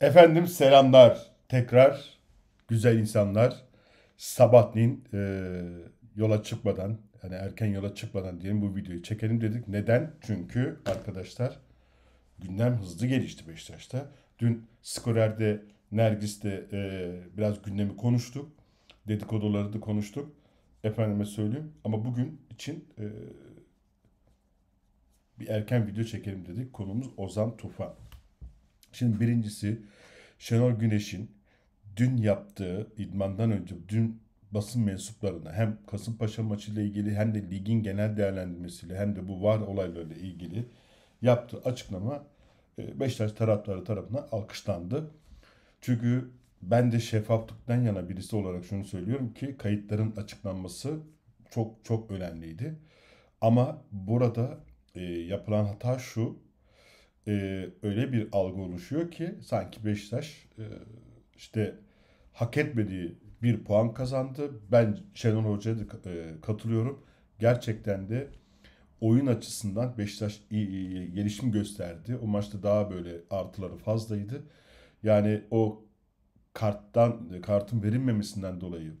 Efendim selamlar tekrar güzel insanlar sabahleyin e, yola çıkmadan yani erken yola çıkmadan diyelim bu videoyu çekelim dedik. Neden? Çünkü arkadaşlar gündem hızlı gelişti Beşiktaş'ta. Dün Skorer'de Nergis'te e, biraz gündemi konuştuk. Dedikoduları da konuştuk. Efendime söyleyeyim ama bugün için e, bir erken video çekelim dedik. Konumuz Ozan Tufan. Şimdi birincisi Şenol Güneş'in dün yaptığı idmandan önce dün basın mensuplarına hem Kasımpaşa maçıyla ilgili hem de ligin genel değerlendirmesiyle hem de bu var olaylarıyla ilgili yaptığı açıklama e, Beşiktaş taraftarı tarafından alkışlandı. Çünkü ben de şeffaflıktan yana birisi olarak şunu söylüyorum ki kayıtların açıklanması çok çok önemliydi. Ama burada e, yapılan hata şu e, öyle bir algı oluşuyor ki sanki Beşiktaş e, işte hak etmediği bir puan kazandı. Ben Şenol Hoca'ya e, katılıyorum. Gerçekten de oyun açısından Beşiktaş iyi, iyi gelişim gösterdi. O maçta daha böyle artıları fazlaydı. Yani o karttan e, kartın verilmemesinden dolayı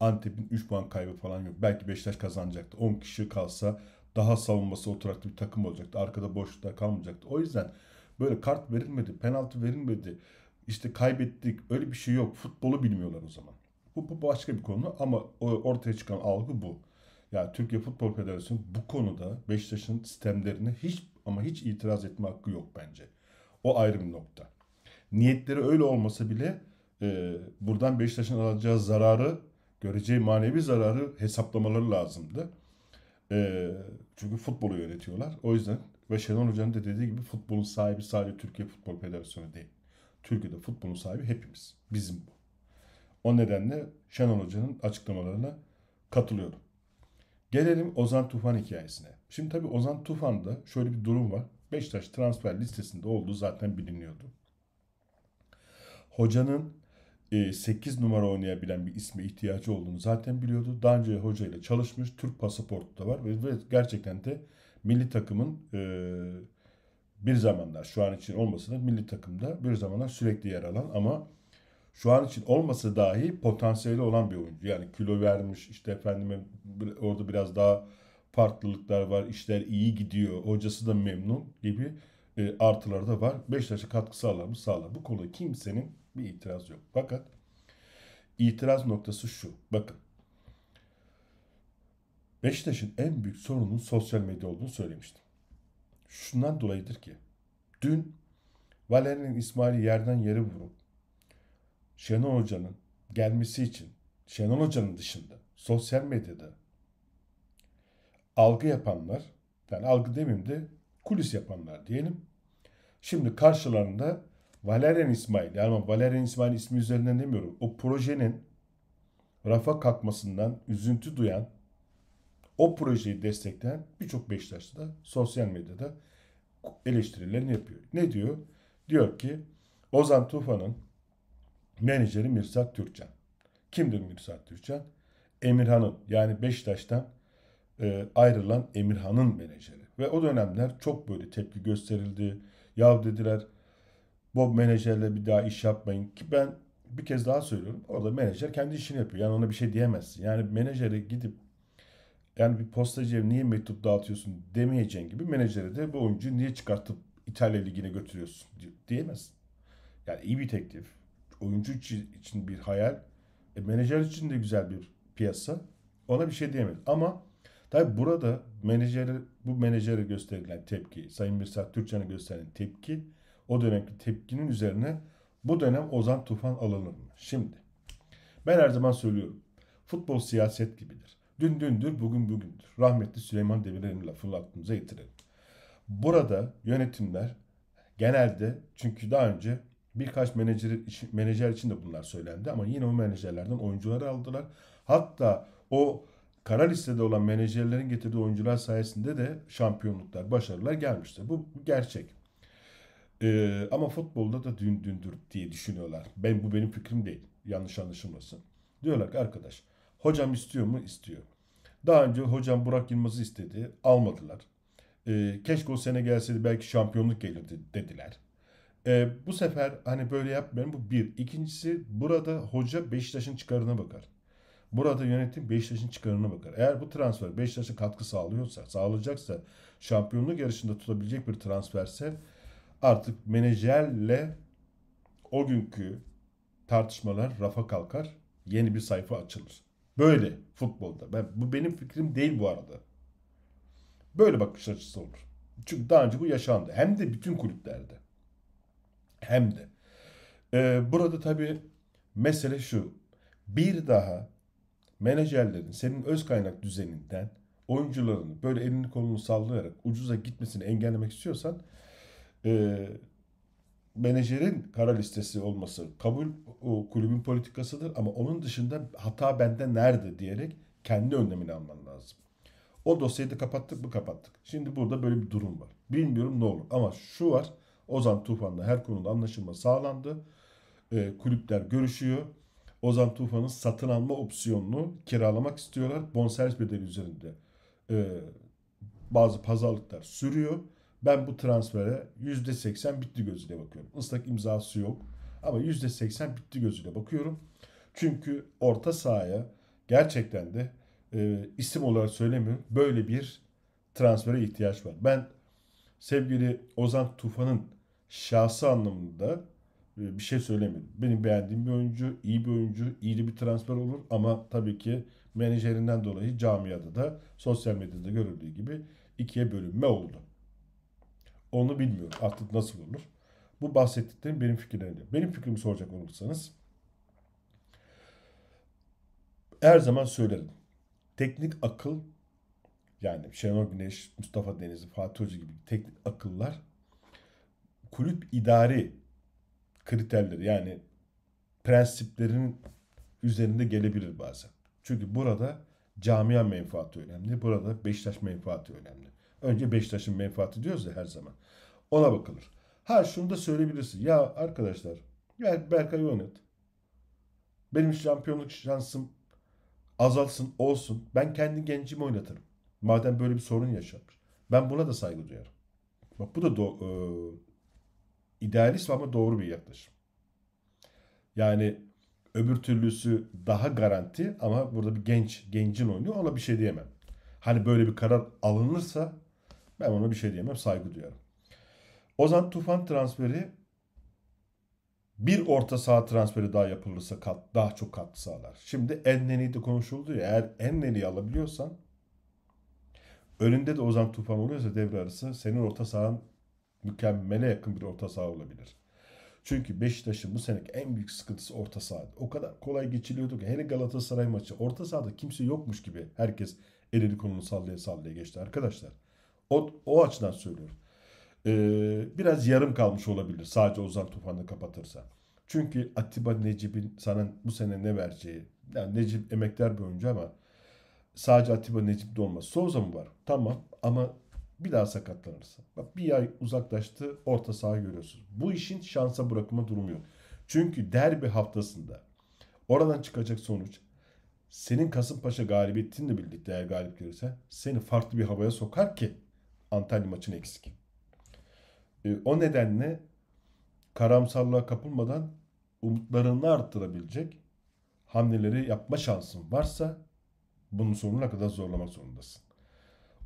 Antep'in 3 puan kaybı falan yok. Belki Beşiktaş kazanacaktı. 10 kişi kalsa daha savunması oturaklı bir takım olacaktı. Arkada boşlukta kalmayacaktı. O yüzden böyle kart verilmedi, penaltı verilmedi. İşte kaybettik. Öyle bir şey yok. Futbolu bilmiyorlar o zaman. Bu, bu başka bir konu ama ortaya çıkan algı bu. Yani Türkiye Futbol Federasyonu bu konuda Beşiktaş'ın sistemlerine hiç ama hiç itiraz etme hakkı yok bence. O ayrı bir nokta. Niyetleri öyle olmasa bile e, buradan Beşiktaş'ın alacağı zararı, göreceği manevi zararı hesaplamaları lazımdı. E, çünkü futbolu yönetiyorlar. O yüzden ve Şenol Hoca'nın da dediği gibi futbolun sahibi sadece Türkiye Futbol Federasyonu değil. Türkiye'de futbolun sahibi hepimiz. Bizim bu. O nedenle Şenol Hoca'nın açıklamalarına katılıyorum. Gelelim Ozan Tufan hikayesine. Şimdi tabii Ozan Tufan'da şöyle bir durum var. Beşiktaş transfer listesinde olduğu zaten biliniyordu. Hocanın 8 e, numara oynayabilen bir isme ihtiyacı olduğunu zaten biliyordu. Daha önce hoca ile çalışmış. Türk pasaportu da var ve, ve gerçekten de milli takımın e, bir zamanlar şu an için olmasa da milli takımda bir zamanlar sürekli yer alan ama şu an için olmasa dahi potansiyeli olan bir oyuncu. Yani kilo vermiş işte efendime orada biraz daha farklılıklar var. işler iyi gidiyor. Hocası da memnun gibi e, artıları da var. Beşiktaş'a katkısı alan sağlar. Bu konuda kimsenin bir itiraz yok. Fakat itiraz noktası şu. Bakın. Beşiktaş'ın en büyük sorunun sosyal medya olduğunu söylemiştim. Şundan dolayıdır ki dün Valerian İsmail'i yerden yere vurup Şenol Hoca'nın gelmesi için Şenol Hoca'nın dışında sosyal medyada algı yapanlar yani algı demeyeyim de kulis yapanlar diyelim. Şimdi karşılarında Valerian İsmail yani Valerian İsmail ismi üzerinden demiyorum. O projenin rafa kalkmasından üzüntü duyan o projeyi destekleyen birçok Beşiktaşlı da sosyal medyada eleştirilerini yapıyor. Ne diyor? Diyor ki Ozan Tufan'ın menajeri Mirsat Türkçen. Kimdir Mirsat Türkçen? Emirhan'ın yani Beşiktaş'tan e, ayrılan Emirhan'ın menajeri. Ve o dönemler çok böyle tepki gösterildi. Ya dediler Bob menajerle bir daha iş yapmayın ki ben bir kez daha söylüyorum. Orada menajer kendi işini yapıyor. Yani ona bir şey diyemezsin. Yani menajere gidip yani bir postacıya niye mektup dağıtıyorsun demeyeceğin gibi menajere de bu oyuncu niye çıkartıp İtalya Ligi'ne götürüyorsun diyemezsin. Yani iyi bir teklif. Oyuncu için bir hayal. E, menajer için de güzel bir piyasa. Ona bir şey diyemeyiz. Ama tabi burada menajeri, bu menajere gösterilen tepki, Sayın Mirsat Türkçen'e gösterilen tepki o dönemki tepkinin üzerine bu dönem Ozan Tufan alınır mı? Şimdi ben her zaman söylüyorum. Futbol siyaset gibidir. Dün dündür, bugün bugündür. Rahmetli Süleyman Demirel'in lafını aklımıza getirelim. Burada yönetimler genelde çünkü daha önce birkaç menajer, menajer için de bunlar söylendi ama yine o menajerlerden oyuncuları aldılar. Hatta o kara listede olan menajerlerin getirdiği oyuncular sayesinde de şampiyonluklar, başarılar gelmişti. Bu gerçek. Ee, ama futbolda da dün dündür diye düşünüyorlar. Ben bu benim fikrim değil. Yanlış anlaşılmasın. Diyorlar ki arkadaş hocam istiyor mu? İstiyor. Daha önce hocam Burak Yılmaz'ı istedi. Almadılar. Ee, keşke o sene gelseydi belki şampiyonluk gelirdi dediler. Ee, bu sefer hani böyle yapmayalım bu bir. İkincisi burada hoca Beşiktaş'ın çıkarına bakar. Burada yönetim Beşiktaş'ın çıkarına bakar. Eğer bu transfer Beşiktaş'a katkı sağlıyorsa, sağlayacaksa, şampiyonluk yarışında tutabilecek bir transferse artık menajerle o günkü tartışmalar rafa kalkar. Yeni bir sayfa açılır. Böyle futbolda. Ben, bu benim fikrim değil bu arada. Böyle bakış açısı olur. Çünkü daha önce bu yaşandı. Hem de bütün kulüplerde. Hem de. Ee, burada tabii mesele şu. Bir daha menajerlerin senin öz kaynak düzeninden oyuncuların böyle elini kolunu sallayarak ucuza gitmesini engellemek istiyorsan e, menajerin kara listesi olması kabul o kulübün politikasıdır ama onun dışında hata bende nerede diyerek kendi önlemini alman lazım. O dosyayı da kapattık mı kapattık. Şimdi burada böyle bir durum var. Bilmiyorum ne olur ama şu var. Ozan Tufan'la her konuda anlaşılma sağlandı. E, kulüpler görüşüyor. Ozan Tufan'ın satın alma opsiyonunu kiralamak istiyorlar. Bonservis bedeli üzerinde e, bazı pazarlıklar sürüyor. Ben bu transfere yüzde seksen bitti gözüyle bakıyorum. Islak imzası yok ama yüzde seksen bitti gözüyle bakıyorum. Çünkü orta sahaya gerçekten de e, isim olarak söylemiyorum böyle bir transfere ihtiyaç var. Ben sevgili Ozan Tufan'ın şahsı anlamında e, bir şey söylemedim. Benim beğendiğim bir oyuncu, iyi bir oyuncu, iyi bir transfer olur ama tabii ki menajerinden dolayı camiada da sosyal medyada görüldüğü gibi ikiye bölünme oldu. Onu bilmiyorum artık nasıl olur. Bu bahsettiklerim benim fikirlerim. Benim fikrimi soracak olursanız her zaman söylerim. Teknik akıl yani Şenol Güneş, Mustafa Denizli, Fatih Hoca gibi teknik akıllar kulüp idari kriterleri yani prensiplerin üzerinde gelebilir bazen. Çünkü burada camia menfaati önemli. Burada Beşiktaş menfaati önemli. Önce Beşiktaş'ın menfaati diyoruz ya her zaman. Ona bakılır. Ha şunu da söyleyebilirsin. Ya arkadaşlar gel Berkay oynat. Benim şampiyonluk şansım azalsın olsun. Ben kendi gencimi oynatırım. Madem böyle bir sorun yaşamış. Ben buna da saygı duyarım. Bak bu da do- e- idealist ama doğru bir yaklaşım. Yani öbür türlüsü daha garanti ama burada bir genç, gencin oynuyor ona bir şey diyemem. Hani böyle bir karar alınırsa ben ona bir şey diyemem. Saygı duyarım. Ozan Tufan transferi bir orta saha transferi daha yapılırsa kat, daha çok katkı sağlar. Şimdi Enneni de konuşuldu ya. Eğer Enneni'yi alabiliyorsan önünde de Ozan Tufan oluyorsa devre arası senin orta sahan mükemmele yakın bir orta saha olabilir. Çünkü Beşiktaş'ın bu seneki en büyük sıkıntısı orta sahada. O kadar kolay geçiliyordu ki hele Galatasaray maçı orta sahada kimse yokmuş gibi herkes elini kolunu sallaya sallaya geçti arkadaşlar. O, o açıdan söylüyorum. Ee, biraz yarım kalmış olabilir sadece Ozan Tufan'ı kapatırsa. Çünkü Atiba Necip'in sana bu sene ne vereceği, yani Necip emekler bir oyuncu ama sadece Atiba Necip de olmaz. Souza mı var? Tamam ama bir daha sakatlanırsa. Bak bir ay uzaklaştı orta saha görüyorsun. Bu işin şansa bırakma durumu yok. Çünkü derbi haftasında oradan çıkacak sonuç senin Kasımpaşa galibiyetinle birlikte eğer galip gelirse seni farklı bir havaya sokar ki Antalya maçın eksik. E, o nedenle karamsarlığa kapılmadan umutlarını arttırabilecek hamleleri yapma şansın varsa bunun sonuna kadar zorlamak zorundasın.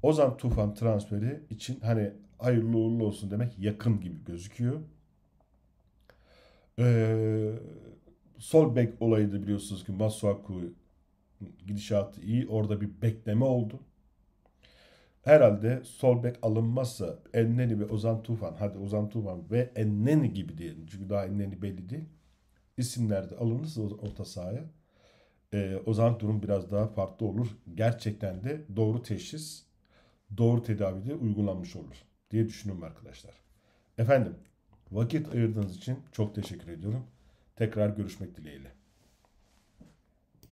Ozan Tufan transferi için hani hayırlı uğurlu olsun demek yakın gibi gözüküyor. Ee, sol bek olayı da biliyorsunuz ki Masuaku gidişatı iyi. Orada bir bekleme oldu herhalde sol bek alınmazsa Enneni ve Ozan Tufan hadi Ozan Tufan ve Enneni gibi diyelim çünkü daha Enneni belli değil isimler de alınırsa orta sahaya e, o durum biraz daha farklı olur. Gerçekten de doğru teşhis, doğru tedavide uygulanmış olur diye düşünüyorum arkadaşlar. Efendim vakit ayırdığınız için çok teşekkür ediyorum. Tekrar görüşmek dileğiyle.